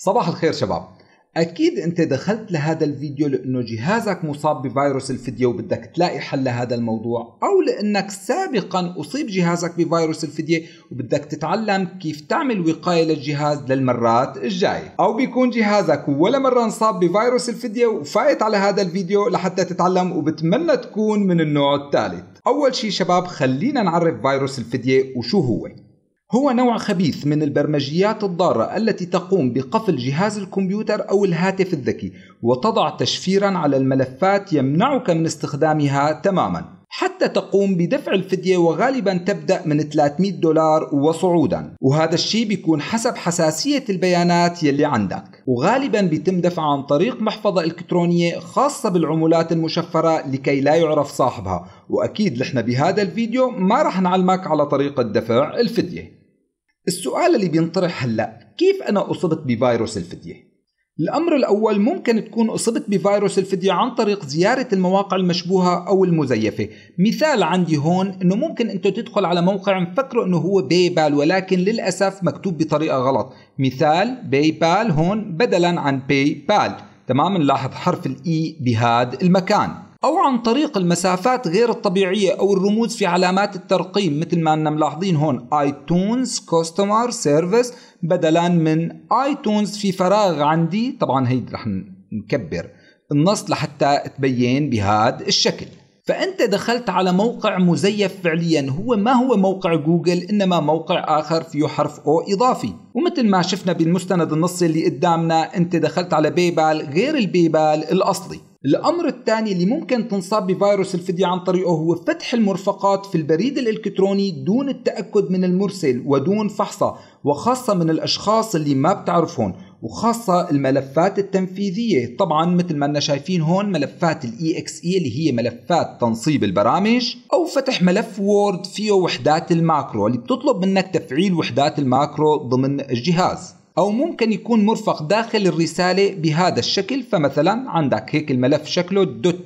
صباح الخير شباب أكيد أنت دخلت لهذا الفيديو لأنه جهازك مصاب بفيروس الفدية وبدك تلاقي حل لهذا الموضوع أو لأنك سابقا أصيب جهازك بفيروس الفدية وبدك تتعلم كيف تعمل وقاية للجهاز للمرات الجاية أو بيكون جهازك ولا مرة انصاب بفيروس الفدية وفايت على هذا الفيديو لحتى تتعلم وبتمنى تكون من النوع الثالث أول شيء شباب خلينا نعرف فيروس الفدية وشو هو هو نوع خبيث من البرمجيات الضارة التي تقوم بقفل جهاز الكمبيوتر أو الهاتف الذكي وتضع تشفيرا على الملفات يمنعك من استخدامها تماما حتى تقوم بدفع الفدية وغالبا تبدأ من 300 دولار وصعودا وهذا الشيء بيكون حسب حساسية البيانات يلي عندك وغالبا بيتم دفعها عن طريق محفظة إلكترونية خاصة بالعمولات المشفرة لكي لا يعرف صاحبها وأكيد لحنا بهذا الفيديو ما رح نعلمك على طريقة دفع الفدية السؤال اللي بينطرح هلا كيف أنا أصبت بفيروس الفدية؟ الأمر الأول ممكن تكون أصبت بفيروس الفدية عن طريق زيارة المواقع المشبوهة أو المزيفة مثال عندي هون أنه ممكن انتو تدخل على موقع مفكروا أنه هو باي بال ولكن للأسف مكتوب بطريقة غلط مثال باي بال هون بدلا عن باي بال تمام نلاحظ حرف الإي e بهاد المكان أو عن طريق المسافات غير الطبيعية أو الرموز في علامات الترقيم مثل ما أننا ملاحظين هون iTunes Customer Service بدلا من iTunes في فراغ عندي طبعا هيدي رح نكبر النص لحتى تبين بهذا الشكل فأنت دخلت على موقع مزيف فعليا هو ما هو موقع جوجل إنما موقع آخر فيه حرف أو إضافي ومثل ما شفنا بالمستند النصي اللي قدامنا أنت دخلت على بيبال غير البيبال الأصلي الأمر الثاني اللي ممكن تنصاب بفيروس الفدية عن طريقه هو فتح المرفقات في البريد الإلكتروني دون التأكد من المرسل ودون فحصه وخاصة من الأشخاص اللي ما بتعرفهم وخاصة الملفات التنفيذية طبعا مثل ما انا شايفين هون ملفات الاي اكس e اي e اللي هي ملفات تنصيب البرامج او فتح ملف وورد فيه وحدات الماكرو اللي بتطلب منك تفعيل وحدات الماكرو ضمن الجهاز أو ممكن يكون مرفق داخل الرسالة بهذا الشكل فمثلا عندك هيك الملف شكله دوت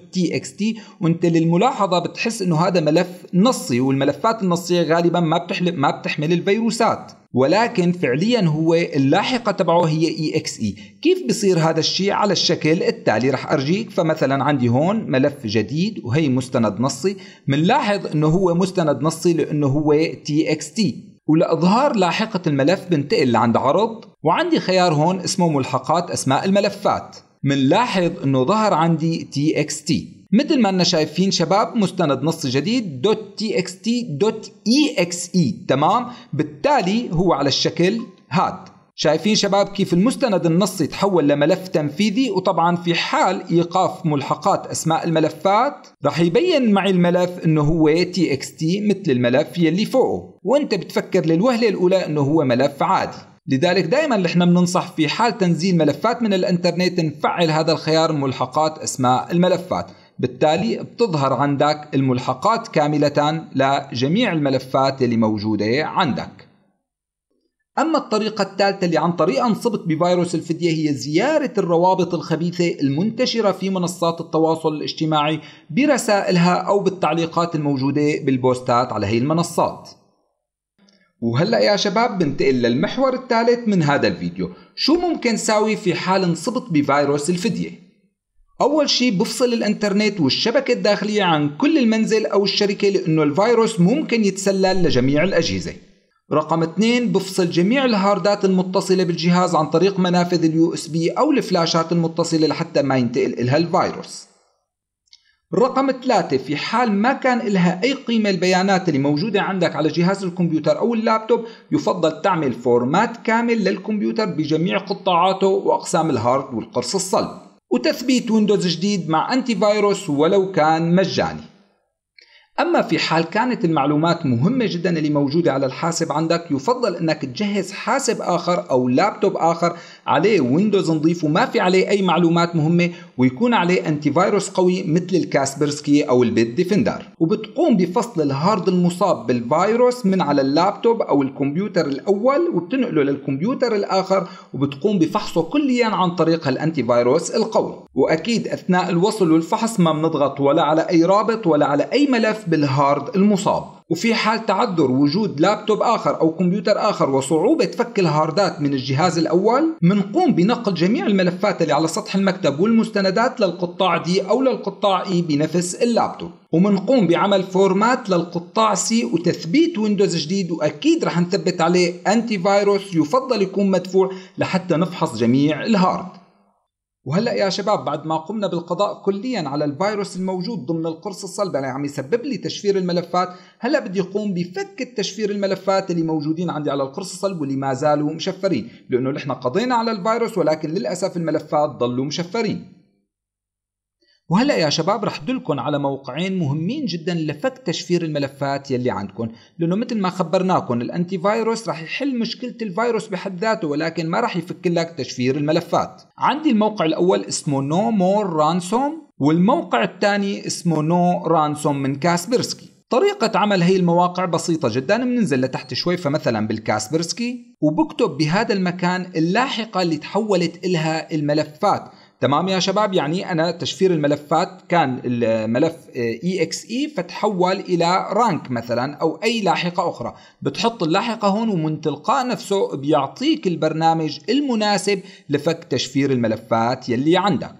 تي وانت للملاحظة بتحس انه هذا ملف نصي والملفات النصية غالبا ما بتحلق ما بتحمل الفيروسات ولكن فعليا هو اللاحقة تبعه هي اي اكس اي كيف بصير هذا الشيء على الشكل التالي رح ارجيك فمثلا عندي هون ملف جديد وهي مستند نصي بنلاحظ انه هو مستند نصي لانه هو تي ولاظهار لاحقة الملف بنتقل لعند عرض وعندي خيار هون اسمه ملحقات اسماء الملفات منلاحظ انه ظهر عندي تي اكس تي مثل ما انا شايفين شباب مستند نص جديد دوت تي اكس تي دوت اي اكس اي تمام بالتالي هو على الشكل هاد شايفين شباب كيف المستند النصي تحول لملف تنفيذي وطبعا في حال ايقاف ملحقات اسماء الملفات رح يبين معي الملف انه هو تي اكس تي مثل الملف يلي فوقه وانت بتفكر للوهله الاولى انه هو ملف عادي لذلك دائما نحن بننصح في حال تنزيل ملفات من الانترنت نفعل هذا الخيار ملحقات اسماء الملفات بالتالي بتظهر عندك الملحقات كاملة لجميع الملفات اللي موجودة عندك أما الطريقة الثالثة اللي عن طريقها انصبت بفيروس الفدية هي زيارة الروابط الخبيثة المنتشرة في منصات التواصل الاجتماعي برسائلها أو بالتعليقات الموجودة بالبوستات على هي المنصات وهلأ يا شباب بنتقل للمحور الثالث من هذا الفيديو شو ممكن ساوي في حال انصبت بفيروس الفدية أول شي بفصل الإنترنت والشبكة الداخلية عن كل المنزل أو الشركة لأنه الفيروس ممكن يتسلل لجميع الأجهزة رقم 2 بفصل جميع الهاردات المتصلة بالجهاز عن طريق منافذ اليو اس بي أو الفلاشات المتصلة لحتى ما ينتقل إلها الفيروس رقم ثلاثة في حال ما كان لها أي قيمة البيانات اللي موجودة عندك على جهاز الكمبيوتر أو اللابتوب يفضل تعمل فورمات كامل للكمبيوتر بجميع قطاعاته وأقسام الهارد والقرص الصلب وتثبيت ويندوز جديد مع أنتي فايروس ولو كان مجاني أما في حال كانت المعلومات مهمة جدا اللي موجودة على الحاسب عندك يفضل أنك تجهز حاسب آخر أو لابتوب آخر عليه ويندوز نظيف وما في عليه أي معلومات مهمة ويكون عليه أنتي فيروس قوي مثل الكاسبرسكي أو البيت ديفندر وبتقوم بفصل الهارد المصاب بالفيروس من على اللابتوب أو الكمبيوتر الأول وبتنقله للكمبيوتر الآخر وبتقوم بفحصه كليا عن طريق هالأنتي فيروس القوي وأكيد أثناء الوصل والفحص ما بنضغط ولا على أي رابط ولا على أي ملف بالهارد المصاب وفي حال تعذر وجود لابتوب آخر أو كمبيوتر آخر وصعوبة فك الهاردات من الجهاز الأول منقوم بنقل جميع الملفات اللي على سطح المكتب والمستندات للقطاع دي أو للقطاع إي e بنفس اللابتوب ومنقوم بعمل فورمات للقطاع سي وتثبيت ويندوز جديد واكيد رح نثبت عليه انتي فايروس يفضل يكون مدفوع لحتى نفحص جميع الهارد وهلا يا شباب بعد ما قمنا بالقضاء كليا على الفيروس الموجود ضمن القرص الصلب اللي يعني عم يسبب لي تشفير الملفات هلا بدي اقوم بفك التشفير الملفات اللي موجودين عندي على القرص الصلب واللي ما زالوا مشفرين لانه نحن قضينا على الفيروس ولكن للاسف الملفات ضلوا مشفرين وهلا يا شباب رح دلكن على موقعين مهمين جدا لفك تشفير الملفات يلي عندكم لانه مثل ما خبرناكم الانتي فايروس رح يحل مشكله الفيروس بحد ذاته ولكن ما رح يفك لك تشفير الملفات عندي الموقع الاول اسمه نو مور رانسوم والموقع الثاني اسمه نو رانسوم من كاسبرسكي طريقة عمل هي المواقع بسيطة جدا بننزل لتحت شوي فمثلا بالكاسبرسكي وبكتب بهذا المكان اللاحقة اللي تحولت إلها الملفات تمام يا شباب يعني انا تشفير الملفات كان الملف اي اكس اي فتحول الى رانك مثلا او اي لاحقه اخرى بتحط اللاحقه هون ومن تلقاء نفسه بيعطيك البرنامج المناسب لفك تشفير الملفات يلي عندك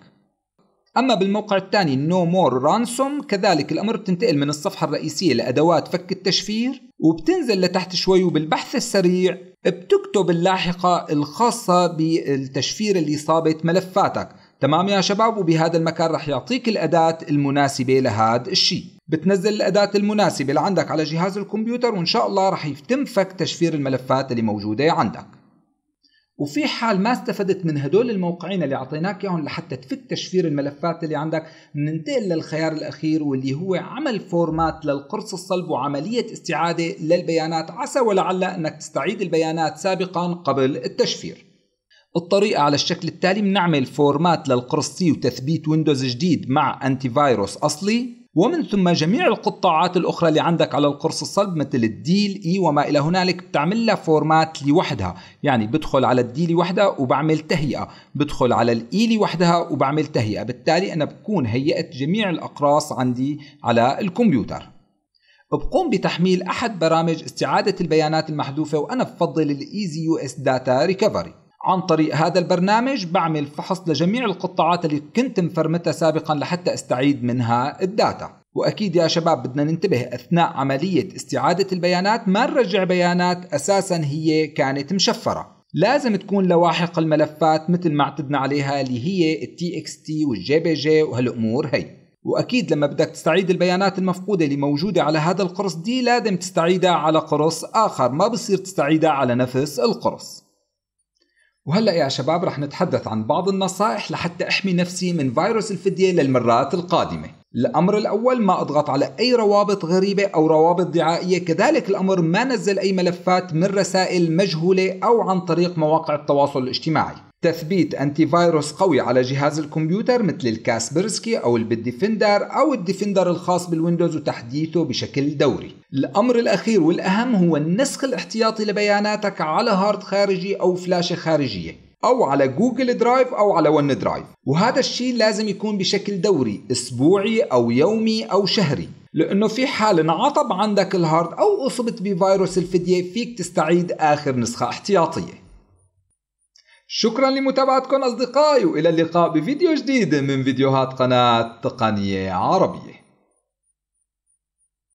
اما بالموقع الثاني نو مور رانسوم كذلك الامر بتنتقل من الصفحه الرئيسيه لادوات فك التشفير وبتنزل لتحت شوي وبالبحث السريع بتكتب اللاحقه الخاصه بالتشفير اللي صابت ملفاتك تمام يا شباب وبهذا المكان رح يعطيك الأداة المناسبة لهذا الشيء بتنزل الأداة المناسبة لعندك على جهاز الكمبيوتر وإن شاء الله رح يتم فك تشفير الملفات اللي موجودة عندك وفي حال ما استفدت من هدول الموقعين اللي اعطيناك اياهم لحتى تفك تشفير الملفات اللي عندك بننتقل للخيار الاخير واللي هو عمل فورمات للقرص الصلب وعمليه استعاده للبيانات عسى ولعل انك تستعيد البيانات سابقا قبل التشفير الطريقة على الشكل التالي بنعمل فورمات للقرص سي وتثبيت ويندوز جديد مع أنتي فيروس أصلي ومن ثم جميع القطاعات الأخرى اللي عندك على القرص الصلب مثل الديل إي وما إلى هنالك بتعمل لها فورمات لوحدها يعني بدخل على الديل لوحدها وبعمل تهيئة بدخل على الإي لوحدها وبعمل تهيئة بالتالي أنا بكون هيئت جميع الأقراص عندي على الكمبيوتر بقوم بتحميل أحد برامج استعادة البيانات المحذوفة وأنا بفضل الإيزي يو اس داتا ريكفري عن طريق هذا البرنامج بعمل فحص لجميع القطاعات اللي كنت مفرمتها سابقا لحتى استعيد منها الداتا واكيد يا شباب بدنا ننتبه اثناء عمليه استعاده البيانات ما نرجع بيانات اساسا هي كانت مشفره لازم تكون لواحق الملفات مثل ما اعتدنا عليها اللي هي التي اكس تي والجي بي جي وهالامور هي واكيد لما بدك تستعيد البيانات المفقوده اللي موجوده على هذا القرص دي لازم تستعيدها على قرص اخر ما بصير تستعيدها على نفس القرص وهلا يا شباب رح نتحدث عن بعض النصائح لحتى احمي نفسي من فيروس الفدية للمرات القادمة. الأمر الأول ما أضغط على أي روابط غريبة أو روابط دعائية، كذلك الأمر ما نزل أي ملفات من رسائل مجهولة أو عن طريق مواقع التواصل الاجتماعي. تثبيت انتي فيروس قوي على جهاز الكمبيوتر مثل الكاسبرسكي او البيت ديفندر او الديفندر الخاص بالويندوز وتحديثه بشكل دوري. الامر الاخير والاهم هو النسخ الاحتياطي لبياناتك على هارد خارجي او فلاشة خارجية. او على جوجل درايف او على ون درايف وهذا الشيء لازم يكون بشكل دوري اسبوعي او يومي او شهري لانه في حال انعطب عندك الهارد او اصبت بفيروس الفديه فيك تستعيد اخر نسخه احتياطيه شكرا لمتابعتكم أصدقائي وإلى اللقاء بفيديو جديد من فيديوهات قناة تقنية عربية